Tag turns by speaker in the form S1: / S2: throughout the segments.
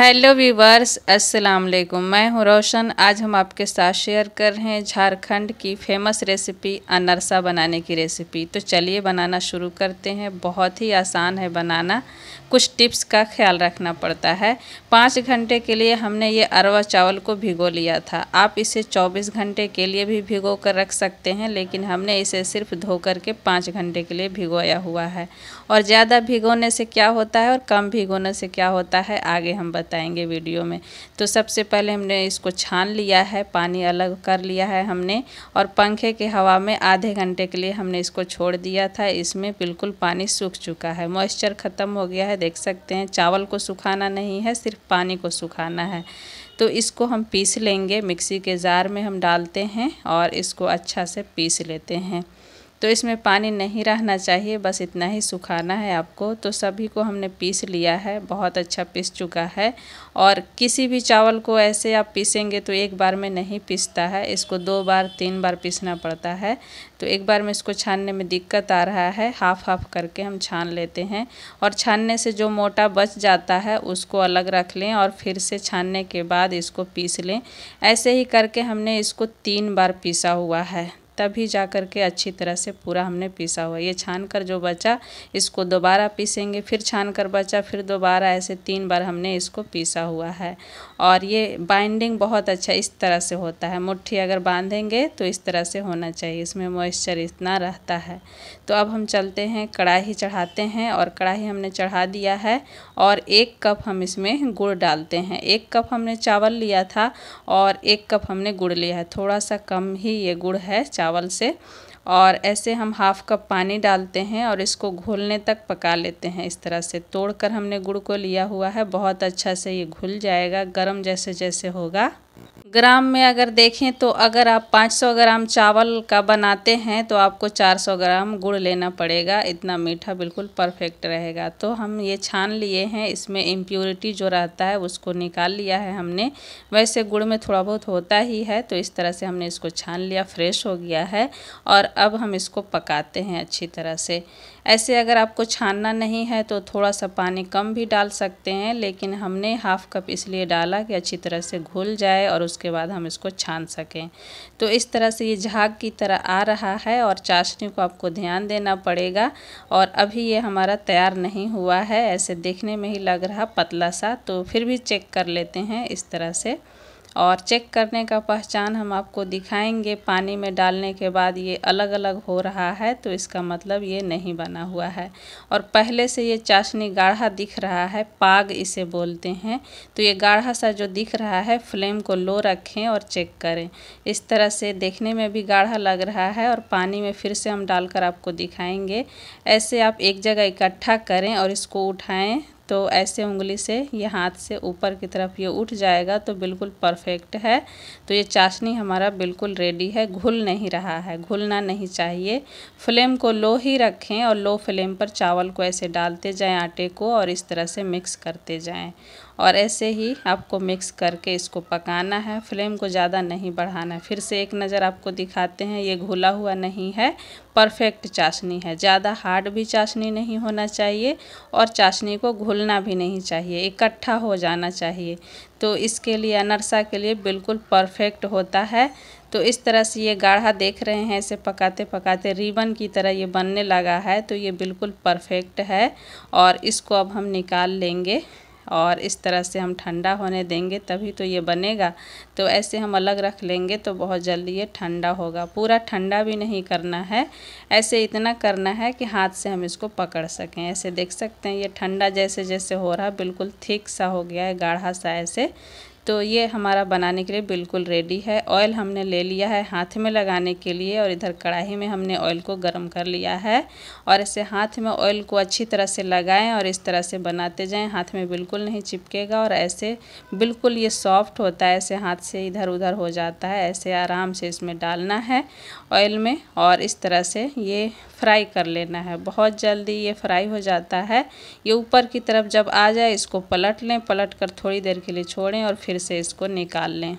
S1: hello viewers अस्सलाम वालेकुम मैं हूं रोशन आज हम आपके साथ शेयर कर रहे हैं झारखंड की फेमस रेसिपी अनरसा बनाने की रेसिपी तो चलिए बनाना शुरू करते हैं बहुत ही आसान है बनाना कुछ टिप्स का ख्याल रखना पड़ता है पाँच घंटे के लिए हमने ये अरवा चावल को भिगो लिया था आप इसे चौबीस घंटे के लिए भी भिगो कर रख सकते हैं लेकिन हमने इसे सिर्फ धो कर के पाँच घंटे के लिए भिगोया हुआ है और ज़्यादा भिगोने से क्या होता है और कम भिगोने से क्या होता है आगे हम बता बताएंगे वीडियो में तो सबसे पहले हमने इसको छान लिया है पानी अलग कर लिया है हमने और पंखे के हवा में आधे घंटे के लिए हमने इसको छोड़ दिया था इसमें बिल्कुल पानी सूख चुका है मॉइस्चर ख़त्म हो गया है देख सकते हैं चावल को सुखाना नहीं है सिर्फ पानी को सुखाना है तो इसको हम पीस लेंगे मिक्सी के जार में हम डालते हैं और इसको अच्छा से पीस लेते हैं तो इसमें पानी नहीं रहना चाहिए बस इतना ही सुखाना है आपको तो सभी को हमने पीस लिया है बहुत अच्छा पीस चुका है और किसी भी चावल को ऐसे आप पीसेंगे तो एक बार में नहीं पीसता है इसको दो बार तीन बार पीसना पड़ता है तो एक बार में इसको छानने में दिक्कत आ रहा है हाफ हाफ करके हम छान लेते हैं और छानने से जो मोटा बच जाता है उसको अलग रख लें और फिर से छानने के बाद इसको पीस लें ऐसे ही करके हमने इसको तीन बार पीसा हुआ है तभी जा कर के अच्छी तरह से पूरा हमने पीसा हुआ ये छान कर जो बचा इसको दोबारा पीसेंगे फिर छान कर बचा फिर दोबारा ऐसे तीन बार हमने इसको पीसा हुआ है और ये बाइंडिंग बहुत अच्छा इस तरह से होता है मुट्ठी अगर बांधेंगे तो इस तरह से होना चाहिए इसमें मॉइस्चर इतना रहता है तो अब हम चलते हैं कढ़ाई चढ़ाते हैं और कढ़ाई हमने चढ़ा दिया है और एक कप हम इसमें गुड़ डालते हैं एक कप हमने चावल लिया था और एक कप हमने गुड़ लिया है थोड़ा सा कम ही ये गुड़ है चावल चावल से और ऐसे हम हाफ़ कप पानी डालते हैं और इसको घुलने तक पका लेते हैं इस तरह से तोड़कर हमने गुड़ को लिया हुआ है बहुत अच्छा से ये घुल जाएगा गरम जैसे जैसे होगा ग्राम में अगर देखें तो अगर आप 500 ग्राम चावल का बनाते हैं तो आपको 400 ग्राम गुड़ लेना पड़ेगा इतना मीठा बिल्कुल परफेक्ट रहेगा तो हम ये छान लिए हैं इसमें इम्प्योरिटी जो रहता है उसको निकाल लिया है हमने वैसे गुड़ में थोड़ा बहुत होता ही है तो इस तरह से हमने इसको छान लिया फ्रेश हो गया है और अब हम इसको पकाते हैं अच्छी तरह से ऐसे अगर आपको छानना नहीं है तो थोड़ा सा पानी कम भी डाल सकते हैं लेकिन हमने हाफ़ कप इसलिए डाला कि अच्छी तरह से घुल जाए और उस उसके बाद हम इसको छान सकें तो इस तरह से ये झाग की तरह आ रहा है और चाशनी को आपको ध्यान देना पड़ेगा और अभी ये हमारा तैयार नहीं हुआ है ऐसे देखने में ही लग रहा पतला सा तो फिर भी चेक कर लेते हैं इस तरह से और चेक करने का पहचान हम आपको दिखाएंगे पानी में डालने के बाद ये अलग अलग हो रहा है तो इसका मतलब ये नहीं बना हुआ है और पहले से ये चाशनी गाढ़ा दिख रहा है पाग इसे बोलते हैं तो ये गाढ़ा सा जो दिख रहा है फ्लेम को लो रखें और चेक करें इस तरह से देखने में भी गाढ़ा लग रहा है और पानी में फिर से हम डालकर आपको दिखाएँगे ऐसे आप एक जगह इकट्ठा करें और इसको उठाएँ तो ऐसे उंगली से ये हाथ से ऊपर की तरफ ये उठ जाएगा तो बिल्कुल परफेक्ट है तो ये चाशनी हमारा बिल्कुल रेडी है घुल नहीं रहा है घुलना नहीं चाहिए फ्लेम को लो ही रखें और लो फ्लेम पर चावल को ऐसे डालते जाएं आटे को और इस तरह से मिक्स करते जाएं और ऐसे ही आपको मिक्स करके इसको पकाना है फ्लेम को ज़्यादा नहीं बढ़ाना फिर से एक नज़र आपको दिखाते हैं ये घुला हुआ नहीं है परफेक्ट चाशनी है ज़्यादा हार्ड भी चाशनी नहीं होना चाहिए और चाशनी को घुलना भी नहीं चाहिए इकट्ठा हो जाना चाहिए तो इसके लिए अनरसा के लिए बिल्कुल परफेक्ट होता है तो इस तरह से ये गाढ़ा देख रहे हैं इसे पकाते पकाते रिबन की तरह ये बनने लगा है तो ये बिल्कुल परफेक्ट है और इसको अब हम निकाल लेंगे और इस तरह से हम ठंडा होने देंगे तभी तो ये बनेगा तो ऐसे हम अलग रख लेंगे तो बहुत जल्दी ये ठंडा होगा पूरा ठंडा भी नहीं करना है ऐसे इतना करना है कि हाथ से हम इसको पकड़ सकें ऐसे देख सकते हैं ये ठंडा जैसे जैसे हो रहा बिल्कुल थिक सा हो गया है गाढ़ा सा ऐसे तो ये हमारा बनाने के लिए बिल्कुल रेडी है ऑयल हमने ले लिया है हाथ में लगाने के लिए और इधर कढ़ाई में हमने ऑयल को गर्म कर लिया है और ऐसे हाथ में ऑयल को अच्छी तरह से लगाएं और इस तरह से बनाते जाएं हाथ में बिल्कुल नहीं चिपकेगा और ऐसे बिल्कुल ये सॉफ्ट होता है ऐसे हाथ से इधर उधर हो जाता है ऐसे आराम से इसमें डालना है ऑयल में और इस तरह से ये फ्राई कर लेना है बहुत जल्दी ये फ्राई हो जाता है ये ऊपर की तरफ जब आ जाए इसको पलट लें पलट कर थोड़ी देर के लिए छोड़ें और फिर से इसको निकाल लें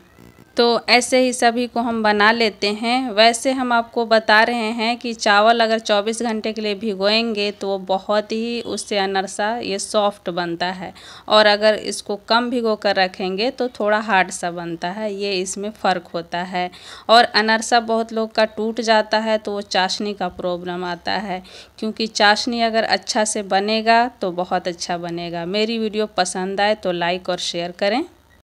S1: तो ऐसे ही सभी को हम बना लेते हैं वैसे हम आपको बता रहे हैं कि चावल अगर 24 घंटे के लिए भिगोएंगे तो वो बहुत ही उससे अनरसा ये सॉफ्ट बनता है और अगर इसको कम भिगो कर रखेंगे तो थोड़ा हार्ड सा बनता है ये इसमें फ़र्क होता है और अनरसा बहुत लोग का टूट जाता है तो वो चाशनी का प्रॉब्लम आता है क्योंकि चाशनी अगर अच्छा से बनेगा तो बहुत अच्छा बनेगा मेरी वीडियो पसंद आए तो लाइक और शेयर करें